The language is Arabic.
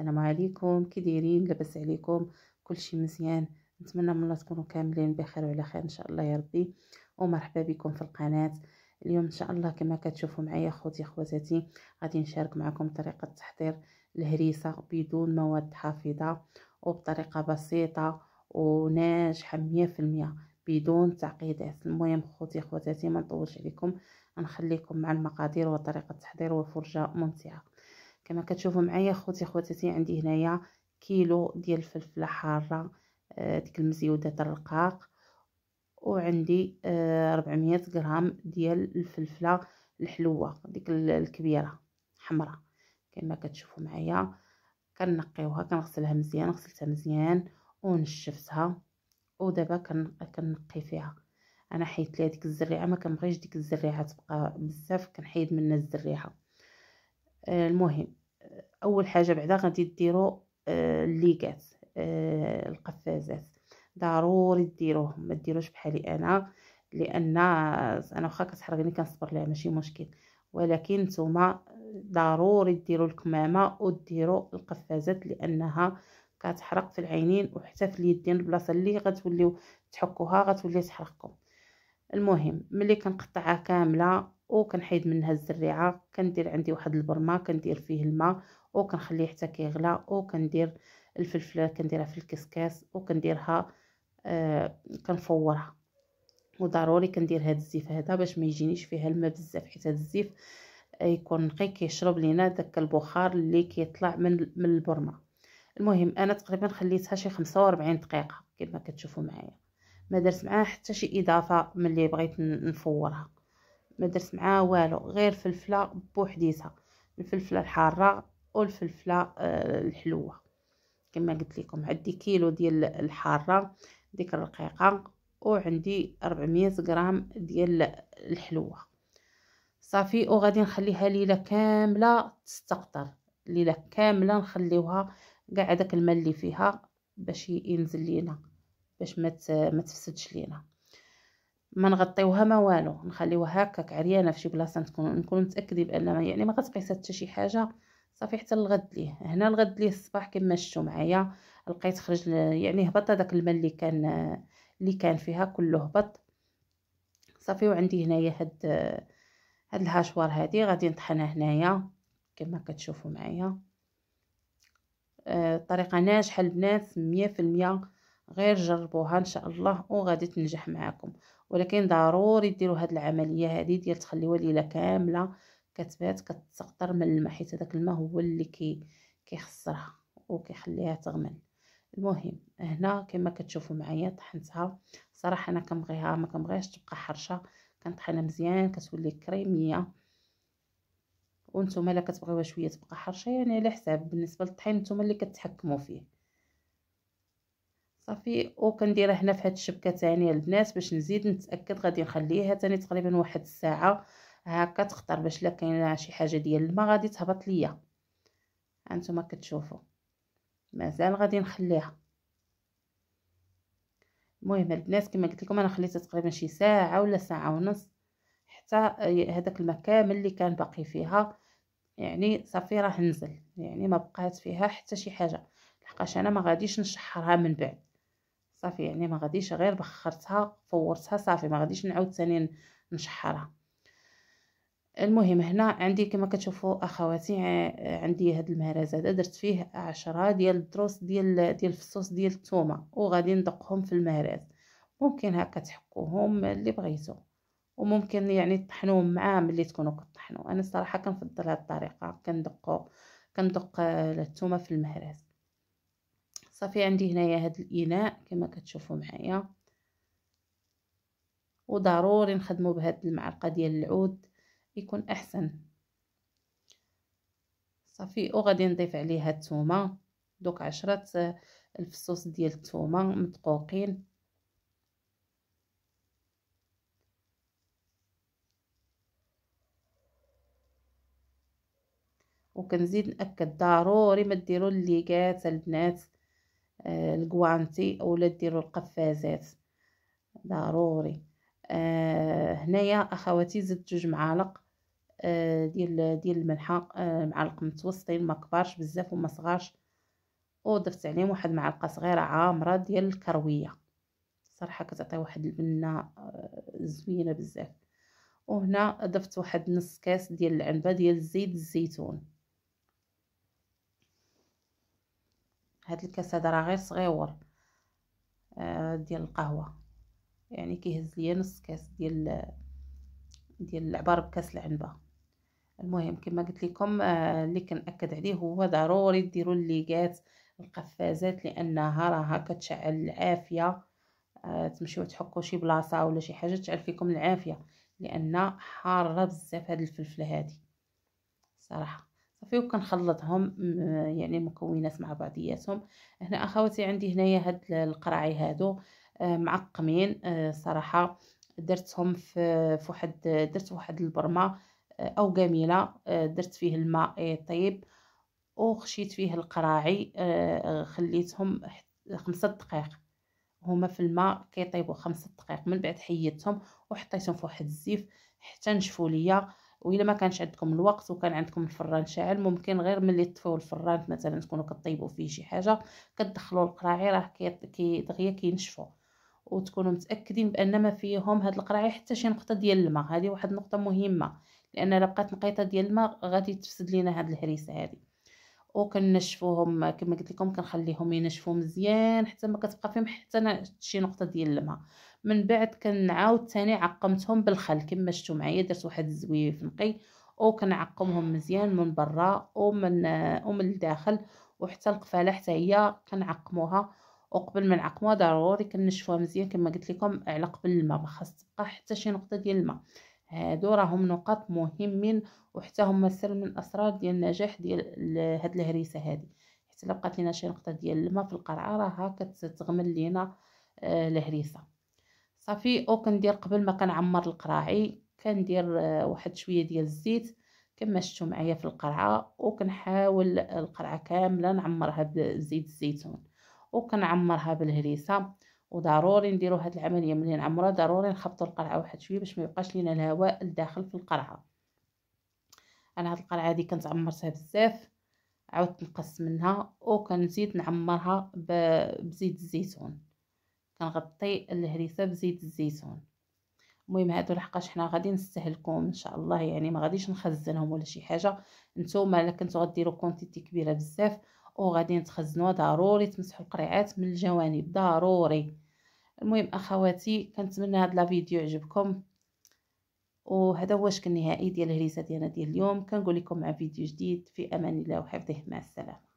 السلام عليكم كي دايرين لاباس عليكم كلشي مزيان نتمنى من الله تكونوا كاملين بخير وعلى خير ان شاء الله يا ربي ومرحبا بكم في القناه اليوم ان شاء الله كما كتشوفوا معايا خوتي خواتاتي غادي نشارك معكم طريقه تحضير الهريسه بدون مواد حافظه وبطريقه بسيطه وناجحه 100% بدون تعقيدات المهم خوتي خواتاتي ما نطولش عليكم نخليكم مع المقادير وطريقه التحضير وفرجه ممتعه كما كتشوفوا معايا خوتي خواتاتي عندي هنايا كيلو ديال الفلفله حاره آه، ديك المزيوده الرقاق وعندي 400 آه، غرام ديال الفلفله الحلوه ديك الكبيره حمراء كما كتشوفوا معايا كنقيوها كنغسلها مزيان غسلتها مزيان ونشفتها ودابا كنقي فيها انا حيت ليها ديك الزريعه ما كنبغيش ديك الزريعه تبقى بزاف كنحيد منها الزريعه آه، المهم اول حاجه بعدا غادي ديروا آه، الليكات آه، القفازات ضروري ديروه ما ديروش بحالي انا لان انا واخا كتحرقني كنصبر ليها ماشي مشكل ولكن نتوما ضروري ديروا الكمامه وديروا القفازات لانها كتحرق في العينين وحتى في اليدين البلاصه اللي غتوليو تحكوها غتولي تحرقكم المهم ملي كنقطعها كامله وكنحيد منها الزريعه كندير عندي واحد البرمه كندير فيه الماء وكنخليه حتى كيغلى وكندير الفلفله كنديرها في الكسكاس وكنديرها آه كنفورها وضروري كندير هذا الزيف هذا باش ما يجينيش فيها الماء بزاف حيت هذا الزيف يكون نقي كيشرب لينا داك البخار اللي كيطلع من من البرمه المهم انا تقريبا خليتها شي 45 دقيقه كما كتشوفوا معايا ما درت معاها حتى شي اضافه ملي بغيت نفورها ما درت معاها والو غير فلفله بوحديتها الفلفله الحاره والفلفله آه، الحلوه كما قلت لكم عندي كيلو ديال الحاره ديك الرقيقه وعندي 400 غرام ديال الحلوه صافي وغادي نخليها ليله كامله تستقطر ليله كامله نخليوها كاع داك الماء اللي فيها باش ينزل لينا باش ما ما تفسدش لينا ما نغطيوها ما والو نخليوها هكاك عريانه في شي بلاصه نكون نكون متاكدين بان يعني ما غتقيسها حتى شي حاجه صافي حتى الغد ليه هنا الغد ليه الصباح كما شفتوا معايا لقيت خرج يعني هبط هذاك الماء اللي كان اللي كان فيها كله هبط صافي وعندي هنايا هاد هاد الهاشوار هادي غادي نطحنها هنايا كما كتشوفوا معايا آه، طريقه ناجحه البنات مية في المية غير جربوها ان شاء الله وغادي تنجح معاكم ولكن ضروري ديروا هاد العمليه هادي ديال تخليوها ليله كامله كتبات كتسقطر من الماء حيت هذاك الماء هو اللي كي كيخسرها وكيخليها تغمل المهم هنا كما كتشوفوا معايا طحنتها صراحه انا كنبغيها ما كنبغيهاش تبقى حرشه كنطحنها مزيان كتولي كريميه وانتم الا كتبغيوها شويه تبقى حرشه يعني على حساب بالنسبه للطحين نتوما اللي كتحكموا فيه صافي وكنديرها هنا في هذه الشبكه ثانيه البنات باش نزيد نتاكد غادي نخليها ثاني تقريبا واحد الساعه هكا تختار باش لا كاين شي حاجه ديال الماء غادي تهبط ليا هانتوما كتشوفوا مازال غادي نخليها المهم البنات كما قلت لكم انا خليتها تقريبا شي ساعه ولا ساعه ونص حتى هذاك الماء كامل اللي كان باقي فيها يعني صافي راه نزل يعني ما بقات فيها حتى شي حاجه لحقاش انا ما غاديش نشحرها من بعد صافي يعني ما غاديش غير بخرتها فورتها صافي ما غاديش نعاود ثاني نشحرها المهم هنا عندي كما كتشوفوا اخواتي آه، عندي هاد المهرز هذا درت فيه عشرة ديال الدروس ديال ديال الفصوص ديال الثومه وغادي ندقهم في المهرز ممكن هكا تحكوهم اللي بغيتو وممكن يعني تطحنوهم مع ملي تكونوا كطحنوا انا الصراحه كنفضل هاد الطريقه كندقو كندق آه، الثومه في المهرز صافي عندي هنايا هاد الاناء كما كتشوفوا معايا وضروري نخدموا بهاد المعلقه ديال العود يكون احسن صافي وغادي نضيف عليها الثومه دوك عشرة الفصوص ديال الثومه مدقوقين وكنزيد ناكد ضروري ما ديروا الليكات البنات آه الكوانتي اولا ديروا القفازات ضروري آه هنايا اخواتي زدت جوج معالق آه، ديال ديال الملحه آه، معلق متوسطين ما كبارش بزاف وما صغارش وضفت عليهم واحد معلقه صغيره عامره ديال الكرويه صراحه كتعطي واحد البنه آه، زوينه بزاف وهنا ضفت واحد نص كاس ديال العنبه ديال زيت الزيتون هاد الكاس هذا راه غير صغيور ديال القهوه يعني كيهز ليا نص كاس ديال ديال العبار بكاس العنبه المهم كما قلت لكم آه اللي كنأكد عليه هو ضروري ديروا الليغات القفازات لانها راها كتشعل العافيه آه تمشيو تحكوا شي بلاصه ولا شي حاجه تشعل فيكم العافيه لان حاره بزاف هذه الفلفله هذه صراحه صافي وكنخلطهم يعني المكونات مع بعضياتهم هنا اخواتي عندي هنايا هاد القراعي هادو آه معقمين آه صراحه درتهم في فواحد درت واحد البرمه او جميله آه، درت فيه الماء آه، طيب وخشيت فيه القراعي آه، خليتهم خمسة دقائق هما في الماء كيطيبوا خمسة دقائق من بعد حيدتهم وحطيتهم في واحد الزيف حتى نشفوا ليا وإلا ما كانش عندكم الوقت وكان عندكم الفران شاعل ممكن غير ملي تطفيو الفران مثلا تكونوا كطيبوا فيه شي حاجه كتدخلوا القراعي راه كي دغيا كينشفوا وتكونوا متاكدين بان ما فيهم هاد القراعي حتى شي نقطه ديال الماء هذه واحد النقطه مهمه لان الا بقات نقيطه ديال الماء غادي تفسد لينا هاد الهريسه هذه وكنشفوهم كما قلت لكم كنخليهم ينشفوا مزيان حتى ما كتبقى فيهم حتى شي نقطه ديال الماء من بعد كنعاود ثاني عقمتهم بالخل كما شفتوا معايا درت واحد الزويف نقي وكنعقمهم مزيان من برا ومن ومن الداخل وحتى القفاله حتى هي كنعقموها وقبل ما نعقموها ضروري كنشفوها مزيان كما قلت لكم على قبل الماء ما خاص تبقى حتى شي نقطه ديال الماء هادو راهم نقاط مهمين وحتى هما سر من اسرار ديال النجاح ديال هاد الهريسه هادي حيت الا بقات لينا شي نقطه ديال الماء في القرعه راها كتغمل لينا آه، الهريسه صافي او كندير قبل ما كنعمر القراعي كندير آه، واحد شويه ديال الزيت كما شفتوا معايا في القرعه وكنحاول القرعه كامله نعمرها بزيت الزيتون وكنعمرها بالهريسه وضروري نديرو هاد العمليه ملي نعمرها ضروري نخبطو القرعه واحد شويه باش ما يبقاش لينا الهواء لداخل في القرعه انا هاد القرعه هادي كنت عمرتها بزاف عاودت نقص منها وكنزيد نعمرها بزيت الزيتون كنغطي الهريسه بزيت الزيتون المهم هادو لحقاش حنا غادي نستهلكوهم ان شاء الله يعني ما غاديش نخزنهم ولا شي حاجه نتوما الا كنتو غديروا كونتيتي كبيره بزاف وغادي نتخزنوا ضروري تمسحوا القريعات من الجوانب ضروري المهم اخواتي كنتمنى هاد لا فيديو يعجبكم وهذا هو الشكل النهائي ديال الهريسه ديالنا ديال اليوم كنقول لكم مع فيديو جديد في امان الله وحفظه مع السلامه